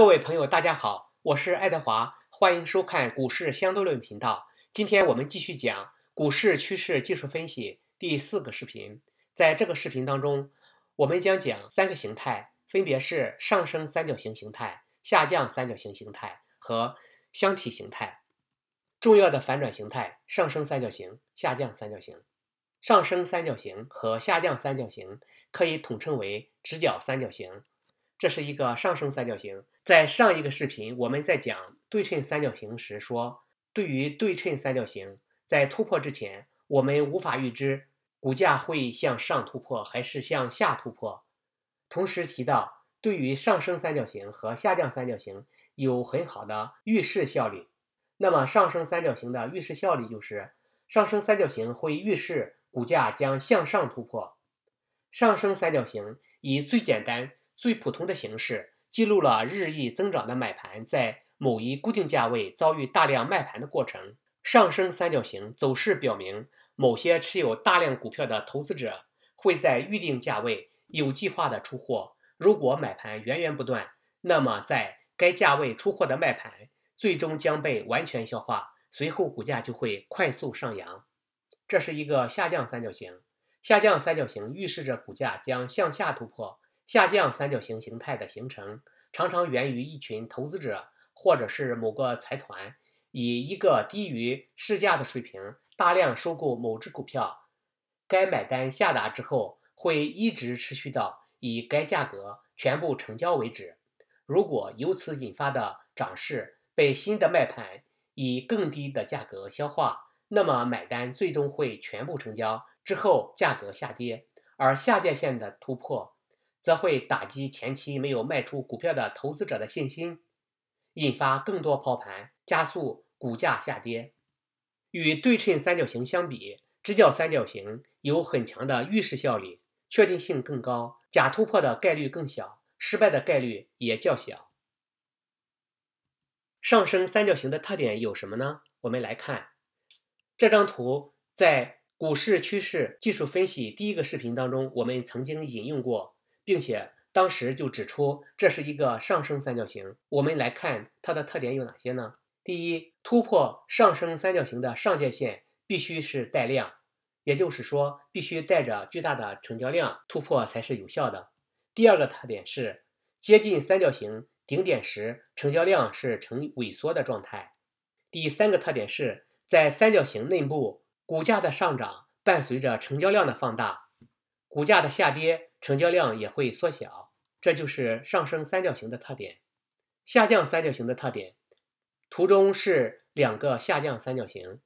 各位朋友，大家好，我是爱德华，欢迎收看股市相对论频道。今天我们继续讲股市趋势技术分析第四个视频。在这个视频当中，我们将讲三个形态，分别是上升三角形形态、下降三角形形态和箱体形态。重要的反转形态：上升三角形、下降三角形。上升三角形和下降三角形可以统称为直角三角形。这是一个上升三角形。在上一个视频，我们在讲对称三角形时说，对于对称三角形，在突破之前，我们无法预知股价会向上突破还是向下突破。同时提到，对于上升三角形和下降三角形有很好的预示效力。那么，上升三角形的预示效力就是，上升三角形会预示股价将向上突破。上升三角形以最简单、最普通的形式。记录了日益增长的买盘在某一固定价位遭遇大量卖盘的过程。上升三角形走势表明，某些持有大量股票的投资者会在预定价位有计划的出货。如果买盘源源不断，那么在该价位出货的卖盘最终将被完全消化，随后股价就会快速上扬。这是一个下降三角形。下降三角形预示着股价将向下突破。下降三角形形态的形成常常源于一群投资者或者是某个财团以一个低于市价的水平大量收购某只股票。该买单下达之后会一直持续到以该价格全部成交为止。如果由此引发的涨势被新的卖盘以更低的价格消化，那么买单最终会全部成交，之后价格下跌，而下界线的突破。则会打击前期没有卖出股票的投资者的信心，引发更多抛盘，加速股价下跌。与对称三角形相比，直角三角形有很强的预示效力，确定性更高，假突破的概率更小，失败的概率也较小。上升三角形的特点有什么呢？我们来看这张图，在股市趋势技术分析第一个视频当中，我们曾经引用过。并且当时就指出这是一个上升三角形。我们来看它的特点有哪些呢？第一，突破上升三角形的上界线必须是带量，也就是说必须带着巨大的成交量突破才是有效的。第二个特点是接近三角形顶点时，成交量是呈萎缩的状态。第三个特点是，在三角形内部，股价的上涨伴随着成交量的放大，股价的下跌。成交量也会缩小，这就是上升三角形的特点。下降三角形的特点，图中是两个下降三角形。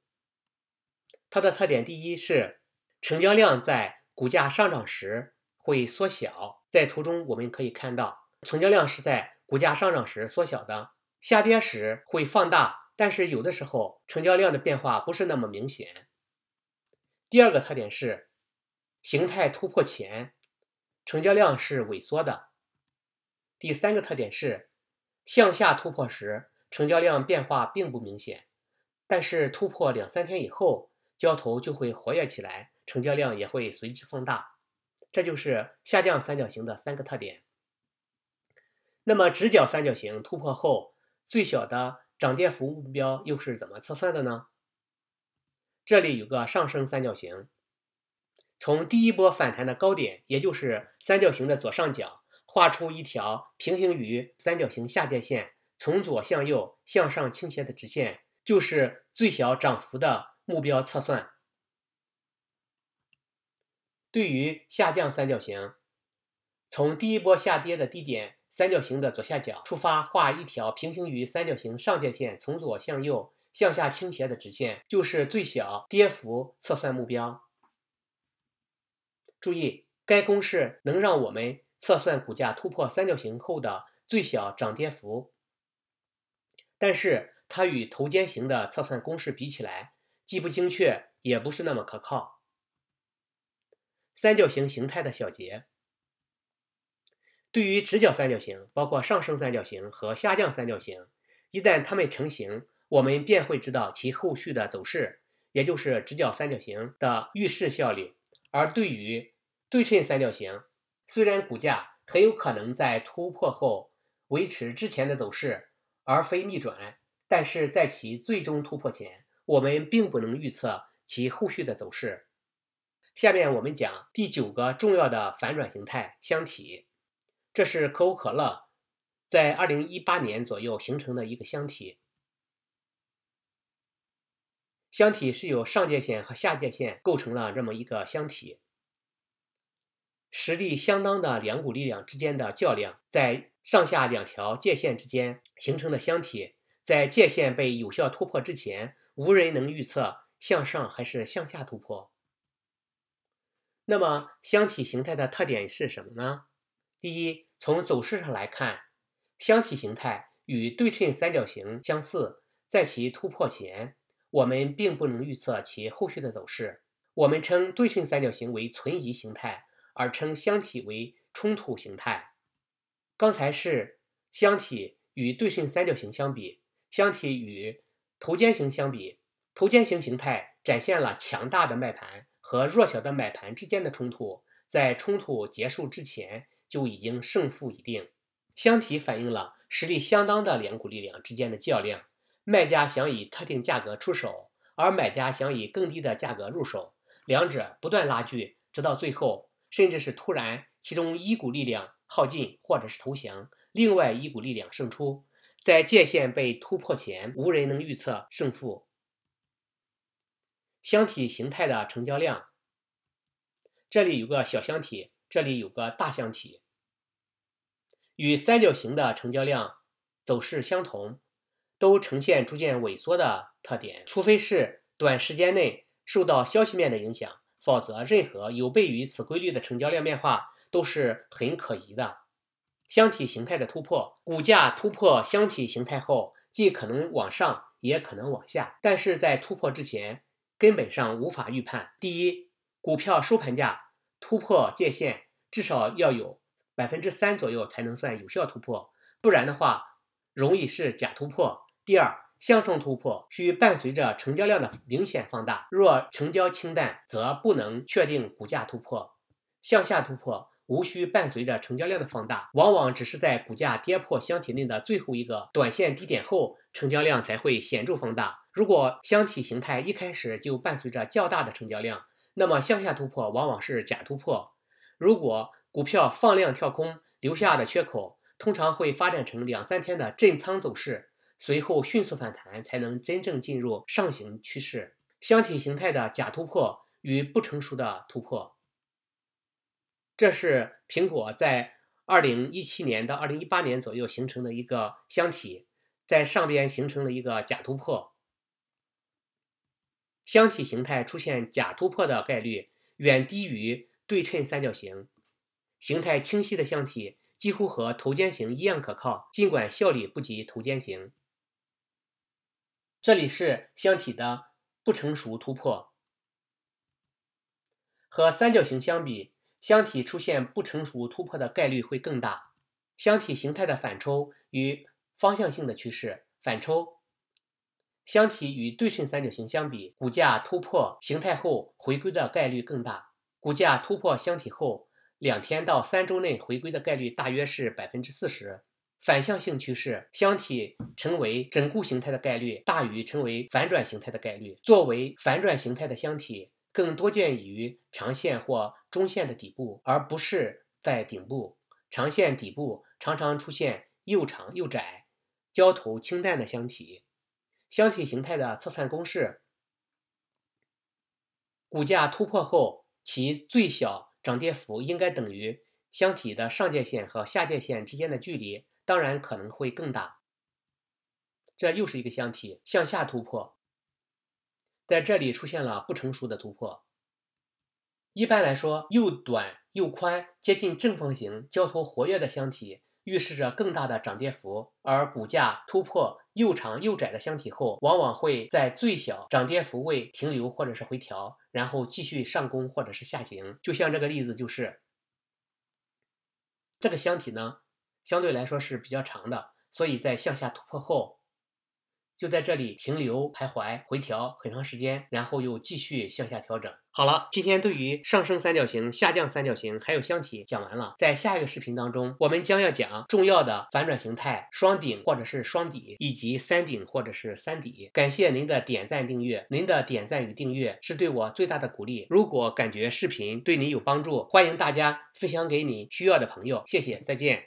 它的特点第一是成交量在股价上涨时会缩小，在图中我们可以看到成交量是在股价上涨时缩小的，下跌时会放大，但是有的时候成交量的变化不是那么明显。第二个特点是形态突破前。成交量是萎缩的。第三个特点是，向下突破时，成交量变化并不明显，但是突破两三天以后，交投就会活跃起来，成交量也会随之放大。这就是下降三角形的三个特点。那么直角三角形突破后，最小的涨跌幅目标又是怎么测算的呢？这里有个上升三角形。从第一波反弹的高点，也就是三角形的左上角，画出一条平行于三角形下界线，从左向右向上倾斜的直线，就是最小涨幅的目标测算。对于下降三角形，从第一波下跌的低点，三角形的左下角出发，画一条平行于三角形上界线，从左向右向下倾斜的直线，就是最小跌幅测算目标。注意，该公式能让我们测算股价突破三角形后的最小涨跌幅，但是它与头肩型的测算公式比起来，既不精确，也不是那么可靠。三角形形态的小结：对于直角三角形，包括上升三角形和下降三角形，一旦它们成型，我们便会知道其后续的走势，也就是直角三角形的预示效力。而对于对称三角形，虽然股价很有可能在突破后维持之前的走势，而非逆转，但是在其最终突破前，我们并不能预测其后续的走势。下面我们讲第九个重要的反转形态——箱体，这是可口可乐在二零一八年左右形成的一个箱体。箱体是由上界线和下界线构成了这么一个箱体，实力相当的两股力量之间的较量，在上下两条界线之间形成的箱体，在界线被有效突破之前，无人能预测向上还是向下突破。那么，箱体形态的特点是什么呢？第一，从走势上来看，箱体形态与对称三角形相似，在其突破前。我们并不能预测其后续的走势。我们称对称三角形为存疑形态，而称箱体为冲突形态。刚才是箱体与对称三角形相比，箱体与头肩形相比，头肩形形态展现了强大的卖盘和弱小的买盘之间的冲突，在冲突结束之前就已经胜负已定。箱体反映了实力相当的两股力量之间的较量。卖家想以特定价格出手，而买家想以更低的价格入手，两者不断拉锯，直到最后，甚至是突然其中一股力量耗尽或者是投降，另外一股力量胜出。在界限被突破前，无人能预测胜负。箱体形态的成交量，这里有个小箱体，这里有个大箱体，与三角形的成交量走势相同。都呈现逐渐萎缩的特点，除非是短时间内受到消息面的影响，否则任何有悖于此规律的成交量变化都是很可疑的。箱体形态的突破，股价突破箱体形态后，既可能往上，也可能往下，但是在突破之前根本上无法预判。第一，股票收盘价突破界限，至少要有百分之三左右才能算有效突破，不然的话，容易是假突破。第二，向上突破需伴随着成交量的明显放大，若成交清淡，则不能确定股价突破。向下突破无需伴随着成交量的放大，往往只是在股价跌破箱体内的最后一个短线低点后，成交量才会显著放大。如果箱体形态一开始就伴随着较大的成交量，那么向下突破往往是假突破。如果股票放量跳空留下的缺口，通常会发展成两三天的震仓走势。随后迅速反弹，才能真正进入上行趋势。箱体形态的假突破与不成熟的突破，这是苹果在二零一七年到二零一八年左右形成的一个箱体，在上边形成了一个假突破。箱体形态出现假突破的概率远低于对称三角形形态清晰的箱体，几乎和头肩型一样可靠，尽管效率不及头肩型。这里是箱体的不成熟突破，和三角形相比，箱体出现不成熟突破的概率会更大。箱体形态的反抽与方向性的趋势反抽，箱体与对称三角形相比，股价突破形态后回归的概率更大。股价突破箱体后，两天到三周内回归的概率大约是百分之四十。反向性趋势箱体成为整固形态的概率大于成为反转形态的概率。作为反转形态的箱体，更多见于长线或中线的底部，而不是在顶部。长线底部常常出现又长又窄、交头清淡的箱体。箱体形态的测算公式：股价突破后，其最小涨跌幅应该等于箱体的上界线和下界线之间的距离。当然可能会更大，这又是一个箱体向下突破，在这里出现了不成熟的突破。一般来说，又短又宽、接近正方形、交头活跃的箱体，预示着更大的涨跌幅；而股价突破又长又窄的箱体后，往往会在最小涨跌幅位停留或者是回调，然后继续上攻或者是下行。就像这个例子就是，这个箱体呢。相对来说是比较长的，所以在向下突破后，就在这里停留、徘徊、回调很长时间，然后又继续向下调整。好了，今天对于上升三角形、下降三角形还有箱体讲完了，在下一个视频当中，我们将要讲重要的反转形态——双顶或者是双底，以及三顶或者是三底。感谢您的点赞、订阅，您的点赞与订阅是对我最大的鼓励。如果感觉视频对你有帮助，欢迎大家分享给你需要的朋友。谢谢，再见。